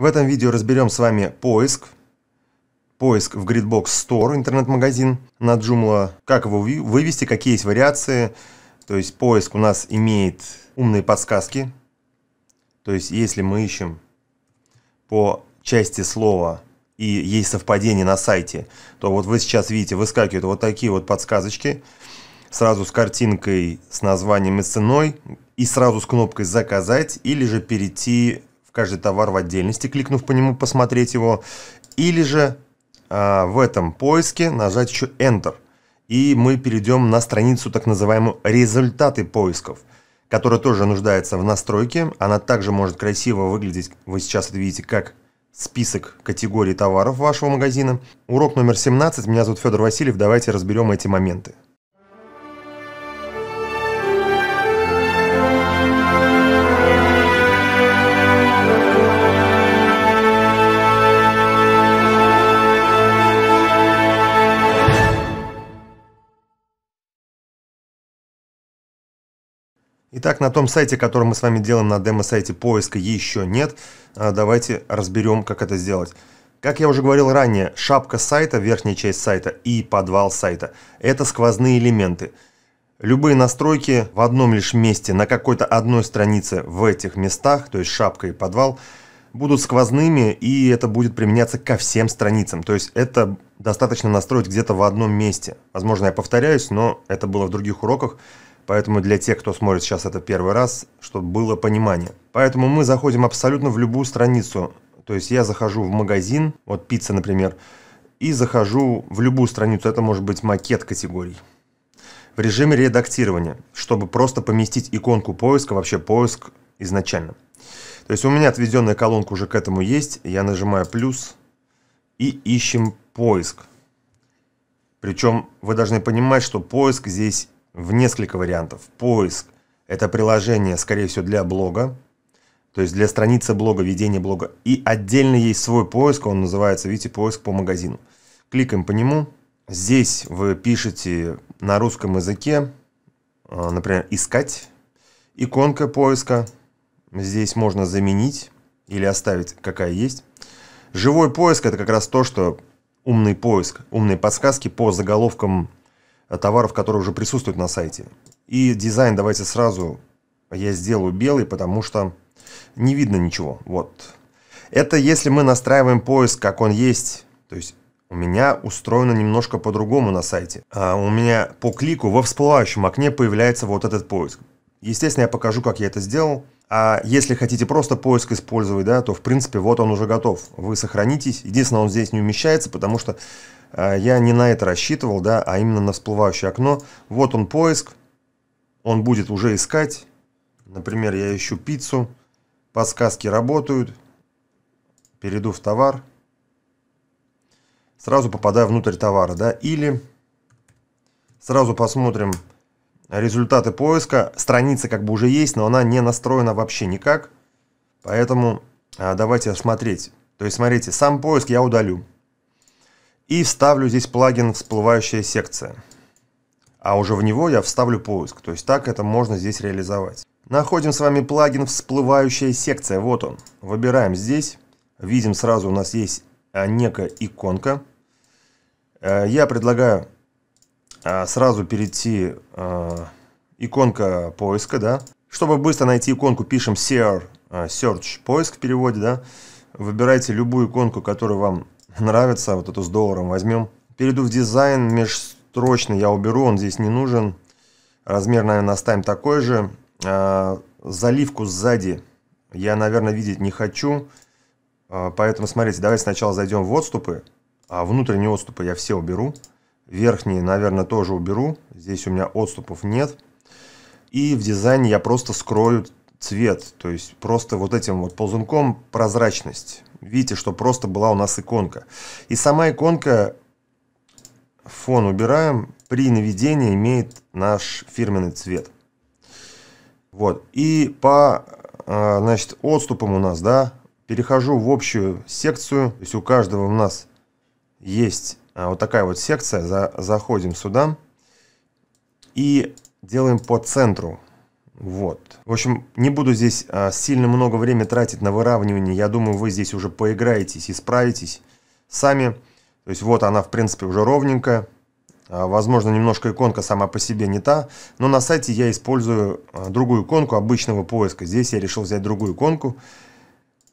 В этом видео разберем с вами поиск, поиск в Gridbox Store, интернет-магазин на Joomla, как его вывести, какие есть вариации. То есть поиск у нас имеет умные подсказки. То есть если мы ищем по части слова и есть совпадение на сайте, то вот вы сейчас видите, выскакивают вот такие вот подсказочки, сразу с картинкой, с названием и ценой, и сразу с кнопкой «Заказать» или же перейти в каждый товар в отдельности, кликнув по нему, посмотреть его, или же э, в этом поиске нажать еще Enter. И мы перейдем на страницу так называемую «Результаты поисков», которая тоже нуждается в настройке. Она также может красиво выглядеть, вы сейчас это видите, как список категорий товаров вашего магазина. Урок номер 17. Меня зовут Федор Васильев. Давайте разберем эти моменты. Итак, на том сайте, который мы с вами делаем на демо-сайте поиска еще нет, а, давайте разберем, как это сделать. Как я уже говорил ранее, шапка сайта, верхняя часть сайта и подвал сайта – это сквозные элементы. Любые настройки в одном лишь месте, на какой-то одной странице в этих местах, то есть шапка и подвал, будут сквозными, и это будет применяться ко всем страницам. То есть это достаточно настроить где-то в одном месте. Возможно, я повторяюсь, но это было в других уроках – Поэтому для тех, кто смотрит сейчас это первый раз, чтобы было понимание. Поэтому мы заходим абсолютно в любую страницу. То есть я захожу в магазин, вот пицца, например, и захожу в любую страницу. Это может быть макет категорий. В режиме редактирования, чтобы просто поместить иконку поиска, вообще поиск изначально. То есть у меня отведенная колонка уже к этому есть. Я нажимаю плюс и ищем поиск. Причем вы должны понимать, что поиск здесь в несколько вариантов. Поиск – это приложение, скорее всего, для блога, то есть для страницы блога, ведения блога. И отдельно есть свой поиск, он называется, видите, поиск по магазину. Кликаем по нему. Здесь вы пишете на русском языке, э, например, «искать». Иконка поиска здесь можно заменить или оставить, какая есть. Живой поиск – это как раз то, что умный поиск, умные подсказки по заголовкам Э, товаров, которые уже присутствуют на сайте. И дизайн давайте сразу я сделаю белый, потому что не видно ничего. Вот. Это если мы настраиваем поиск, как он есть. То есть у меня устроено немножко по-другому на сайте. А у меня по клику во всплывающем окне появляется вот этот поиск. Естественно, я покажу, как я это сделал. А если хотите просто поиск использовать, да, то в принципе вот он уже готов. Вы сохранитесь. Единственное, он здесь не умещается, потому что а, я не на это рассчитывал, да, а именно на всплывающее окно. Вот он поиск, он будет уже искать. Например, я ищу пиццу, подсказки работают, перейду в товар, сразу попадаю внутрь товара, да, или сразу посмотрим результаты поиска. Страница как бы уже есть, но она не настроена вообще никак, поэтому а, давайте смотреть. То есть, смотрите, сам поиск я удалю и вставлю здесь плагин «Всплывающая секция». А уже в него я вставлю поиск, то есть так это можно здесь реализовать. Находим с вами плагин «Всплывающая секция», вот он. Выбираем здесь, видим сразу у нас есть а, некая иконка. Э, я предлагаю а, сразу перейти а, иконка поиска, да. Чтобы быстро найти иконку, пишем search, search поиск в переводе, да. Выбирайте любую иконку, которая вам нравится, вот эту с долларом возьмем. Перейду в дизайн, межстрочный я уберу, он здесь не нужен. Размер, наверное, оставим такой же. А, заливку сзади я, наверное, видеть не хочу. А, поэтому, смотрите, давайте сначала зайдем в отступы. А внутренние отступы я все уберу. Верхние, наверное, тоже уберу. Здесь у меня отступов нет. И в дизайне я просто скрою цвет. То есть просто вот этим вот ползунком прозрачность. Видите, что просто была у нас иконка. И сама иконка, фон убираем, при наведении имеет наш фирменный цвет. Вот. И по а, значит, отступам у нас, да, перехожу в общую секцию. То есть у каждого у нас есть а, вот такая вот секция. За, заходим сюда и делаем по центру. Вот. В общем, не буду здесь а, сильно много времени тратить на выравнивание. Я думаю, вы здесь уже поиграетесь и справитесь сами. То есть вот она, в принципе, уже ровненькая. А, возможно, немножко иконка сама по себе не та. Но на сайте я использую а, другую иконку обычного поиска. Здесь я решил взять другую иконку.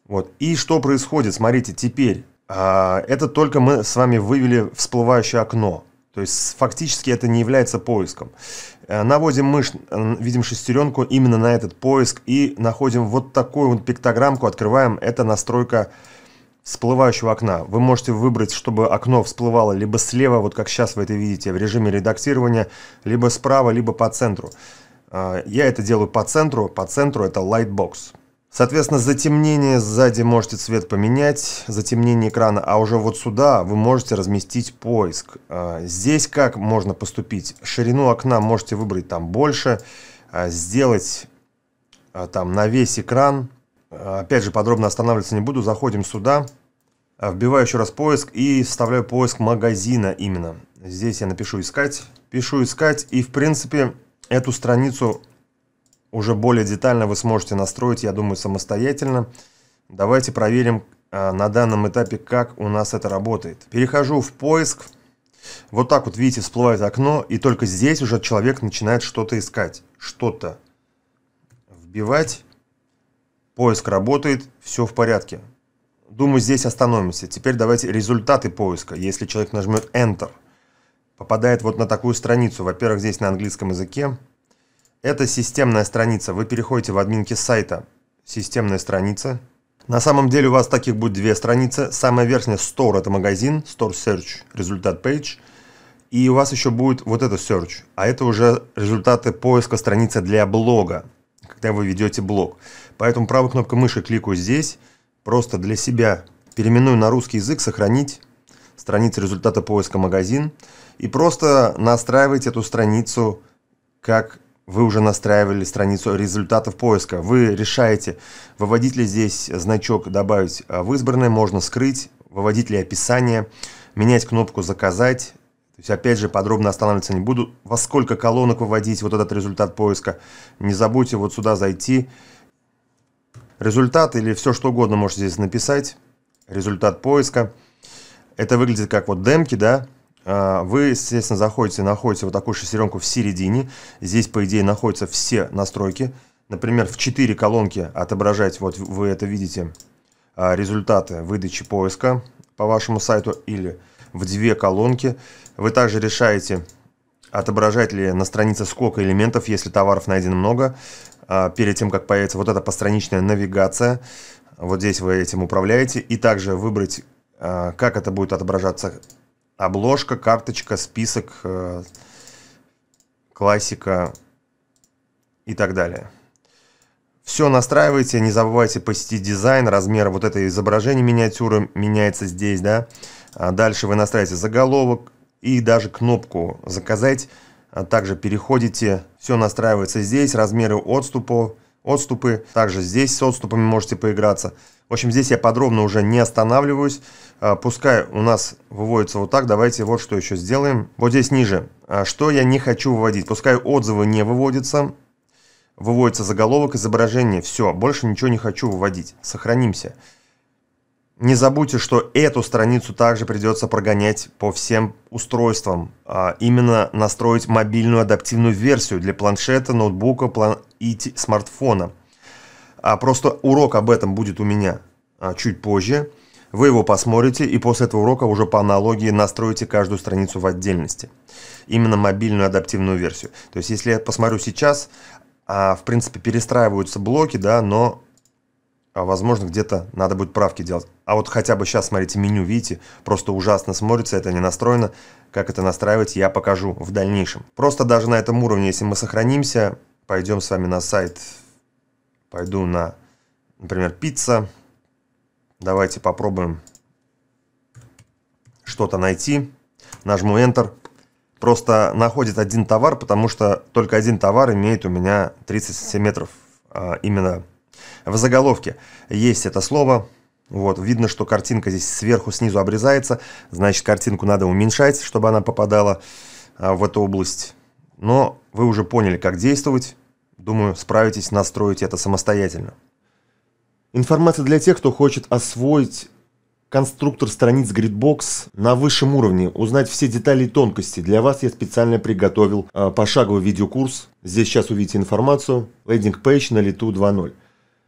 Вот. И что происходит? Смотрите, теперь а, это только мы с вами вывели всплывающее окно. То есть фактически это не является поиском. Э, наводим мышь, э, видим шестеренку именно на этот поиск и находим вот такую вот пиктограммку, открываем. Это настройка всплывающего окна. Вы можете выбрать, чтобы окно всплывало либо слева, вот как сейчас вы это видите, в режиме редактирования, либо справа, либо по центру. Э, я это делаю по центру, по центру это Lightbox. Соответственно, затемнение сзади можете цвет поменять, затемнение экрана, а уже вот сюда вы можете разместить поиск. А, здесь как можно поступить? Ширину окна можете выбрать там больше, а, сделать а, там на весь экран. Опять же, подробно останавливаться не буду, заходим сюда, вбиваю еще раз поиск и вставляю поиск магазина именно. Здесь я напишу «Искать», пишу «Искать» и, в принципе, эту страницу уже более детально вы сможете настроить, я думаю, самостоятельно. Давайте проверим э, на данном этапе, как у нас это работает. Перехожу в поиск. Вот так вот, видите, всплывает окно, и только здесь уже человек начинает что-то искать. Что-то вбивать. Поиск работает, все в порядке. Думаю, здесь остановимся. Теперь давайте результаты поиска. Если человек нажмет Enter, попадает вот на такую страницу. Во-первых, здесь на английском языке. Это системная страница. Вы переходите в админки сайта. Системная страница. На самом деле у вас таких будет две страницы. Самая верхняя Store – это магазин, Store Search – результат page. И у вас еще будет вот это Search. А это уже результаты поиска страницы для блога, когда вы ведете блог. Поэтому правой кнопкой мыши кликаю здесь. Просто для себя переименую на русский язык «Сохранить» страница результата поиска магазин. И просто настраивайте эту страницу как вы уже настраивали страницу результатов поиска. Вы решаете, выводить ли здесь значок «Добавить в избранное», можно скрыть, выводить ли описание, менять кнопку «Заказать». То есть, опять же, подробно останавливаться не буду. Во сколько колонок выводить вот этот результат поиска. Не забудьте вот сюда зайти. Результат или все что угодно можете здесь написать. Результат поиска. Это выглядит как вот демки, да, а, вы, естественно, заходите, находите вот такую шестеренку в середине. Здесь, по идее, находятся все настройки. Например, в 4 колонки отображать, вот вы это видите, а, результаты выдачи поиска по вашему сайту или в две колонки. Вы также решаете, отображать ли на странице сколько элементов, если товаров найдено много. А, перед тем, как появится вот эта постраничная навигация, вот здесь вы этим управляете. И также выбрать, как это будет отображаться обложка, карточка, список, э, классика и так далее. Все настраивайте, не забывайте посетить дизайн, размер вот это изображение миниатюры меняется здесь, да. А дальше вы настраиваете заголовок и даже кнопку «Заказать». А также переходите, все настраивается здесь, размеры отступов, отступы. Также здесь с отступами можете поиграться. В общем, здесь я подробно уже не останавливаюсь. А, пускай у нас выводится вот так. Давайте вот что еще сделаем. Вот здесь ниже. А, что я не хочу выводить? Пускай отзывы не выводятся. Выводится заголовок, изображение. Все, больше ничего не хочу выводить. Сохранимся. Сохранимся. Не забудьте, что эту страницу также придется прогонять по всем устройствам. А именно настроить мобильную адаптивную версию для планшета, ноутбука план... и смартфона. А просто урок об этом будет у меня а, чуть позже. Вы его посмотрите и после этого урока уже по аналогии настроите каждую страницу в отдельности. Именно мобильную адаптивную версию. То есть если я посмотрю сейчас, а, в принципе перестраиваются блоки, да, но а, возможно, где-то надо будет правки делать. А вот хотя бы сейчас, смотрите, меню, видите, просто ужасно смотрится, это не настроено. Как это настраивать, я покажу в дальнейшем. Просто даже на этом уровне, если мы сохранимся, пойдем с вами на сайт, пойду на, например, пицца. Давайте попробуем что-то найти. Нажму Enter. Просто находит один товар, потому что только один товар имеет у меня 37 сантиметров а, Именно в заголовке есть это слово. Вот, видно, что картинка здесь сверху снизу обрезается, значит, картинку надо уменьшать, чтобы она попадала а, в эту область. Но вы уже поняли, как действовать. Думаю, справитесь настроить это самостоятельно. Информация для тех, кто хочет освоить конструктор страниц Gridbox на высшем уровне, узнать все детали и тонкости. Для вас я специально приготовил э, пошаговый видеокурс. Здесь сейчас увидите информацию. Лейдинг пейдж на лету 2.0